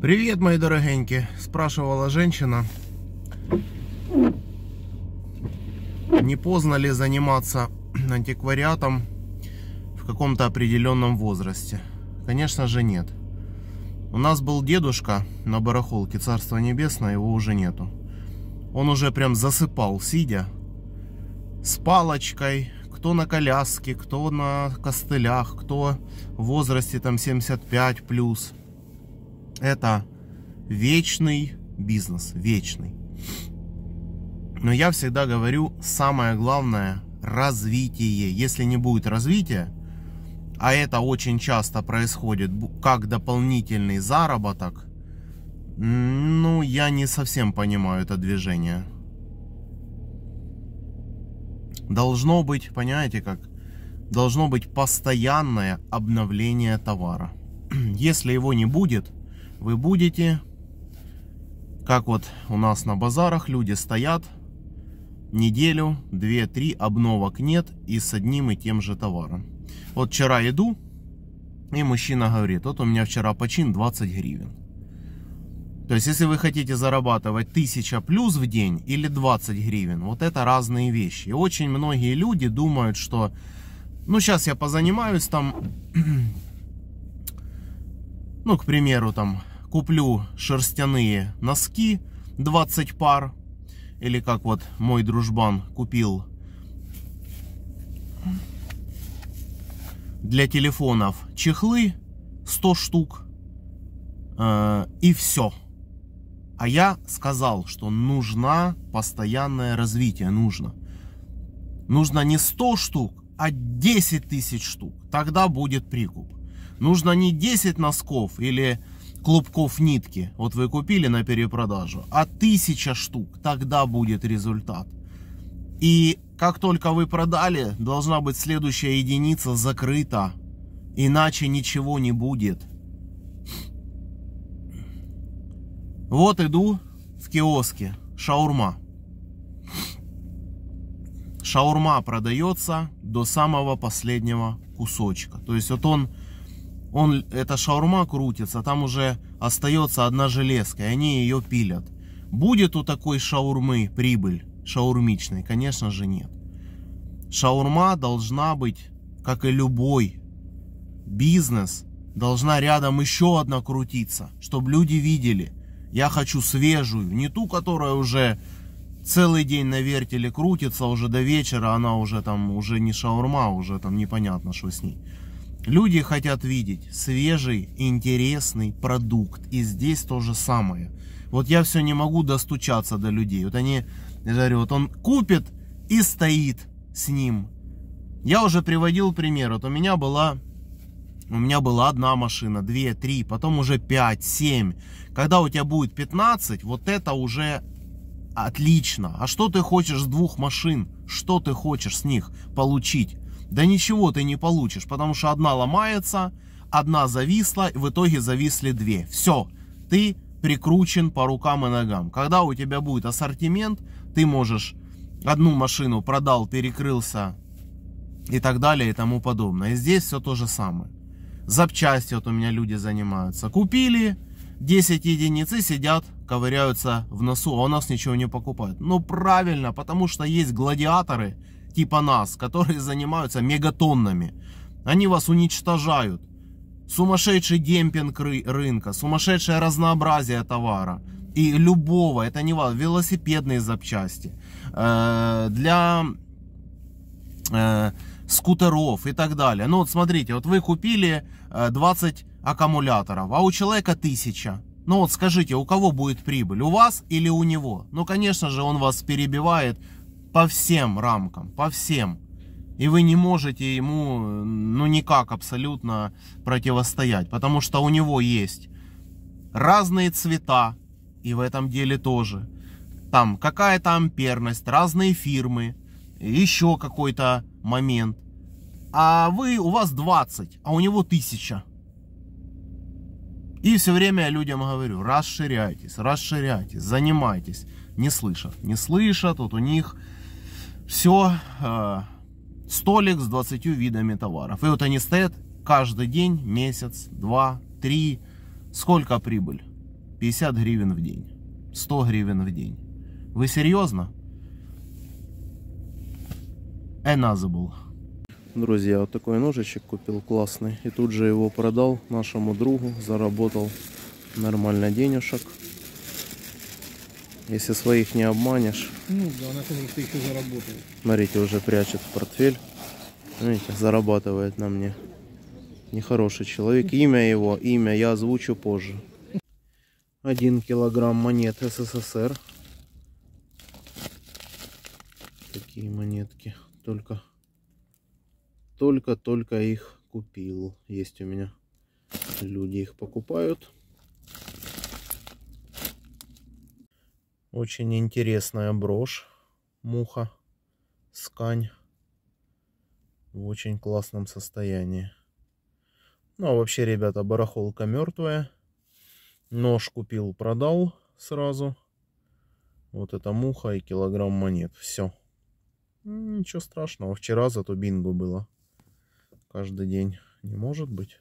Привет, мои дорогенькие, спрашивала женщина, не поздно ли заниматься антиквариатом в каком-то определенном возрасте. Конечно же нет. У нас был дедушка на барахолке, царство небесное, его уже нету. Он уже прям засыпал, сидя, с палочкой, кто на коляске, кто на костылях, кто в возрасте там 75+. плюс это вечный бизнес, вечный. Но я всегда говорю, самое главное – развитие. Если не будет развития, а это очень часто происходит как дополнительный заработок, ну, я не совсем понимаю это движение. Должно быть, понимаете как, должно быть постоянное обновление товара. Если его не будет – вы будете. Как вот у нас на базарах люди стоят неделю, две, три обновок нет и с одним и тем же товаром. Вот вчера иду, и мужчина говорит, вот у меня вчера почин 20 гривен. То есть, если вы хотите зарабатывать 1000 плюс в день или 20 гривен, вот это разные вещи. И очень многие люди думают, что ну сейчас я позанимаюсь там, ну, к примеру, там куплю шерстяные носки 20 пар, или как вот мой дружбан купил для телефонов чехлы 100 штук э, и все. А я сказал, что нужна постоянное развитие, нужно. Нужно не 100 штук, а 10 тысяч штук. Тогда будет прикуп. Нужно не 10 носков или клубков нитки, вот вы купили на перепродажу, а тысяча штук, тогда будет результат. И как только вы продали, должна быть следующая единица закрыта, иначе ничего не будет. Вот иду в киоске, шаурма. Шаурма продается до самого последнего кусочка. То есть вот он он, эта шаурма крутится, там уже остается одна железка, и они ее пилят. Будет у такой шаурмы прибыль шаурмичной? Конечно же нет. Шаурма должна быть, как и любой бизнес, должна рядом еще одна крутиться, чтобы люди видели. Я хочу свежую, не ту, которая уже целый день на вертеле крутится, уже до вечера она уже там, уже не шаурма, уже там непонятно, что с ней. Люди хотят видеть свежий, интересный продукт. И здесь то же самое. Вот я все не могу достучаться до людей. Вот они, я говорю, вот он купит и стоит с ним. Я уже приводил пример. Вот у меня была у меня была одна машина, две, три, потом уже пять, семь. Когда у тебя будет 15, вот это уже отлично. А что ты хочешь с двух машин? Что ты хочешь с них получить? Да ничего ты не получишь, потому что одна ломается, одна зависла, в итоге зависли две. Все, ты прикручен по рукам и ногам. Когда у тебя будет ассортимент, ты можешь одну машину продал, перекрылся и так далее и тому подобное. И здесь все то же самое. Запчасти вот у меня люди занимаются. Купили 10 единиц и сидят, ковыряются в носу, а у нас ничего не покупают. Ну правильно, потому что есть гладиаторы, типа нас, которые занимаются мегатоннами. Они вас уничтожают. Сумасшедший демпинг ры рынка, сумасшедшее разнообразие товара. И любого, это не важно, велосипедные запчасти, э, для э, скутеров и так далее. Ну вот смотрите, вот вы купили 20 э, аккумуляторов, а у человека 1000. Ну вот скажите, у кого будет прибыль, у вас или у него? Ну, конечно же, он вас перебивает, по всем рамкам, по всем. И вы не можете ему, ну, никак абсолютно противостоять, потому что у него есть разные цвета, и в этом деле тоже. Там какая-то амперность, разные фирмы, еще какой-то момент. А вы, у вас 20, а у него 1000. И все время я людям говорю, расширяйтесь, расширяйтесь, занимайтесь. Не слышат, не слышат, вот у них все, э, столик с 20 видами товаров. И вот они стоят каждый день, месяц, два, три. Сколько прибыль? 50 гривен в день, 100 гривен в день. Вы серьезно? был. Друзья, вот такой ножичек купил классный. И тут же его продал нашему другу, заработал нормально денежек. Если своих не обманешь. Ну да, на том, что еще заработает. Смотрите, уже прячет в портфель. Видите, зарабатывает на мне. Нехороший человек. Имя его, имя я озвучу позже. Один килограмм монет СССР. Такие монетки. Только, только, только их купил. Есть у меня. Люди их покупают. Очень интересная брошь. Муха. Скань. В очень классном состоянии. Ну, а вообще, ребята, барахолка мертвая. Нож купил, продал сразу. Вот это муха и килограмм монет. Все. Ничего страшного. Вчера зато бинго было. Каждый день. Не может быть.